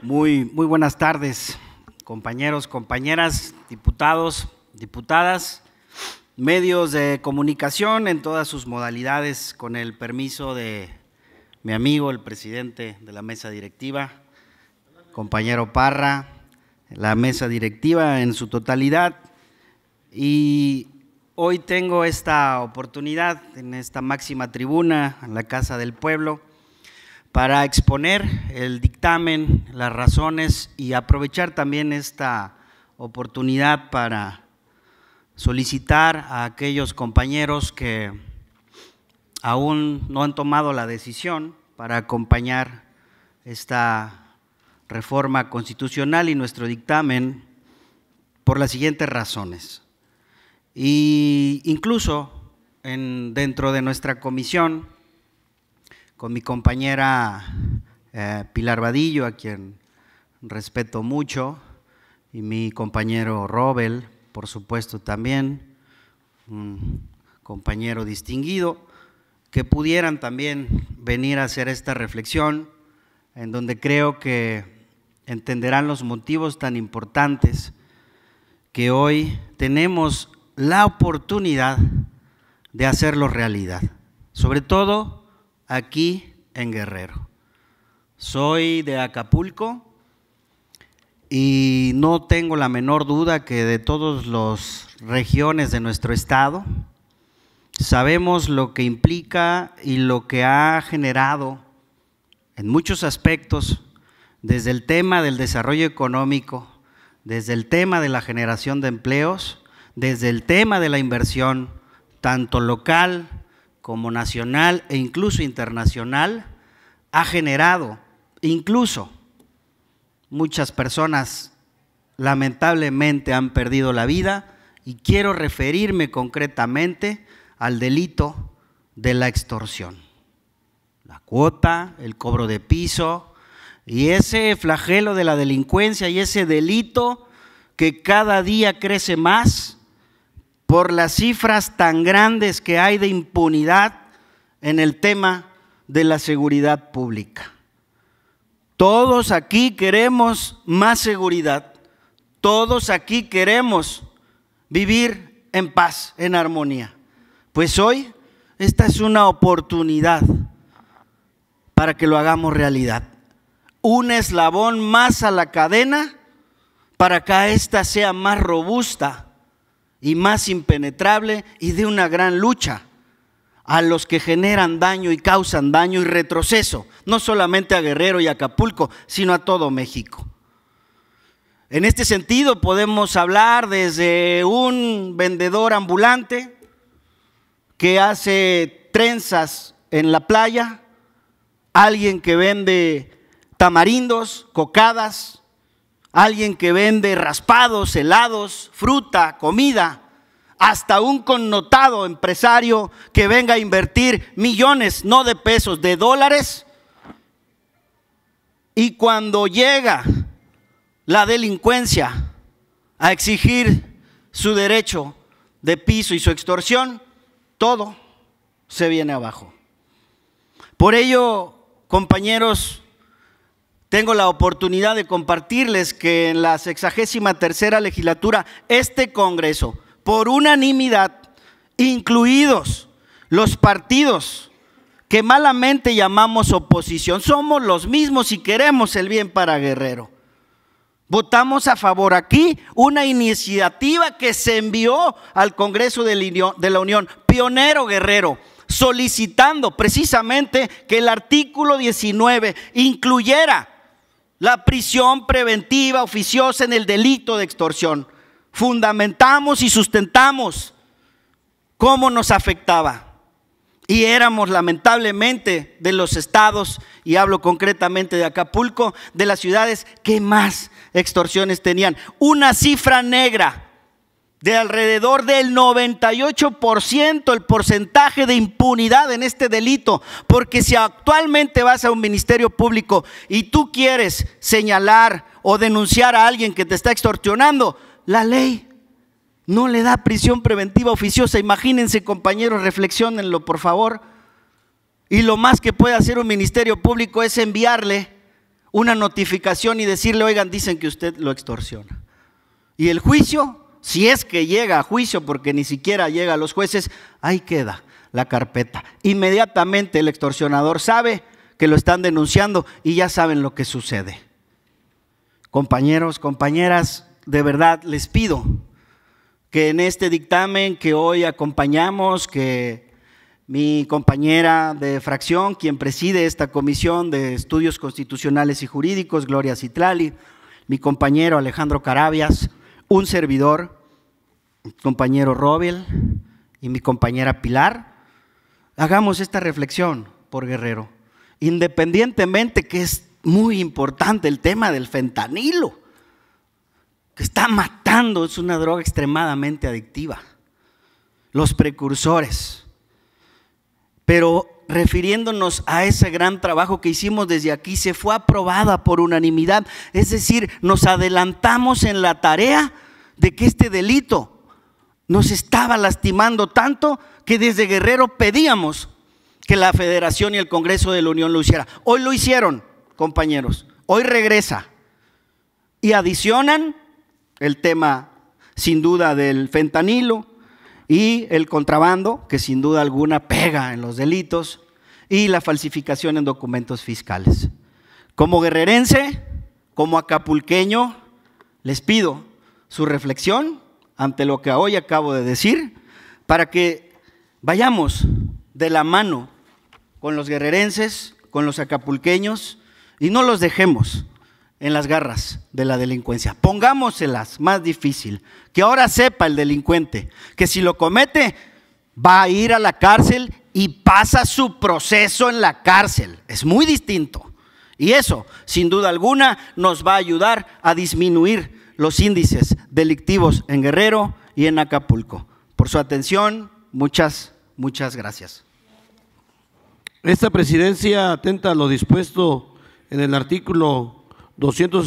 Muy, buenas tardes, compañeros, compañeras, diputados, diputadas, medios de comunicación en todas sus modalidades, con el permiso de mi amigo, el presidente de la mesa directiva, compañero Parra, la mesa directiva en su totalidad. Y hoy tengo esta oportunidad en esta máxima tribuna, en la Casa del Pueblo, para exponer el dictamen, las razones y aprovechar también esta oportunidad para solicitar a aquellos compañeros que aún no han tomado la decisión para acompañar esta reforma constitucional y nuestro dictamen por las siguientes razones. Y incluso dentro de nuestra comisión, con mi compañera eh, Pilar Vadillo, a quien respeto mucho, y mi compañero Robel, por supuesto también, un compañero distinguido, que pudieran también venir a hacer esta reflexión, en donde creo que entenderán los motivos tan importantes que hoy tenemos la oportunidad de hacerlo realidad. Sobre todo aquí en Guerrero. Soy de Acapulco y no tengo la menor duda que de todas las regiones de nuestro estado, sabemos lo que implica y lo que ha generado en muchos aspectos, desde el tema del desarrollo económico, desde el tema de la generación de empleos, desde el tema de la inversión, tanto local como nacional e incluso internacional, ha generado incluso muchas personas lamentablemente han perdido la vida y quiero referirme concretamente al delito de la extorsión. La cuota, el cobro de piso y ese flagelo de la delincuencia y ese delito que cada día crece más por las cifras tan grandes que hay de impunidad en el tema de la seguridad pública. Todos aquí queremos más seguridad, todos aquí queremos vivir en paz, en armonía. Pues hoy esta es una oportunidad para que lo hagamos realidad. Un eslabón más a la cadena para que esta sea más robusta y más impenetrable y de una gran lucha a los que generan daño y causan daño y retroceso, no solamente a Guerrero y Acapulco, sino a todo México. En este sentido podemos hablar desde un vendedor ambulante que hace trenzas en la playa, alguien que vende tamarindos, cocadas, alguien que vende raspados, helados, fruta, comida, hasta un connotado empresario que venga a invertir millones, no de pesos, de dólares. Y cuando llega la delincuencia a exigir su derecho de piso y su extorsión, todo se viene abajo. Por ello, compañeros tengo la oportunidad de compartirles que en la sexagésima tercera legislatura, este Congreso, por unanimidad, incluidos los partidos que malamente llamamos oposición, somos los mismos y queremos el bien para Guerrero. Votamos a favor aquí una iniciativa que se envió al Congreso de la Unión, Pionero Guerrero, solicitando precisamente que el artículo 19 incluyera la prisión preventiva oficiosa en el delito de extorsión. Fundamentamos y sustentamos cómo nos afectaba. Y éramos lamentablemente de los estados, y hablo concretamente de Acapulco, de las ciudades que más extorsiones tenían. Una cifra negra de alrededor del 98% el porcentaje de impunidad en este delito, porque si actualmente vas a un ministerio público y tú quieres señalar o denunciar a alguien que te está extorsionando, la ley no le da prisión preventiva oficiosa. Imagínense, compañeros, reflexionenlo, por favor. Y lo más que puede hacer un ministerio público es enviarle una notificación y decirle, oigan, dicen que usted lo extorsiona. Y el juicio si es que llega a juicio, porque ni siquiera llega a los jueces, ahí queda la carpeta. Inmediatamente el extorsionador sabe que lo están denunciando y ya saben lo que sucede. Compañeros, compañeras, de verdad les pido que en este dictamen que hoy acompañamos, que mi compañera de fracción, quien preside esta comisión de estudios constitucionales y jurídicos, Gloria Citrali, mi compañero Alejandro Carabias, un servidor, mi compañero Robel y mi compañera Pilar, hagamos esta reflexión por Guerrero. Independientemente que es muy importante el tema del fentanilo, que está matando, es una droga extremadamente adictiva. Los precursores. Pero refiriéndonos a ese gran trabajo que hicimos desde aquí, se fue aprobada por unanimidad. Es decir, nos adelantamos en la tarea de que este delito nos estaba lastimando tanto que desde Guerrero pedíamos que la Federación y el Congreso de la Unión lo hicieran. Hoy lo hicieron, compañeros. Hoy regresa. Y adicionan el tema, sin duda, del fentanilo, y el contrabando, que sin duda alguna pega en los delitos, y la falsificación en documentos fiscales. Como guerrerense, como acapulqueño, les pido su reflexión ante lo que hoy acabo de decir, para que vayamos de la mano con los guerrerenses, con los acapulqueños, y no los dejemos en las garras de la delincuencia. Pongámoselas más difícil. Que ahora sepa el delincuente que si lo comete va a ir a la cárcel y pasa su proceso en la cárcel. Es muy distinto. Y eso, sin duda alguna, nos va a ayudar a disminuir los índices delictivos en Guerrero y en Acapulco. Por su atención, muchas, muchas gracias. Esta presidencia atenta a lo dispuesto en el artículo 260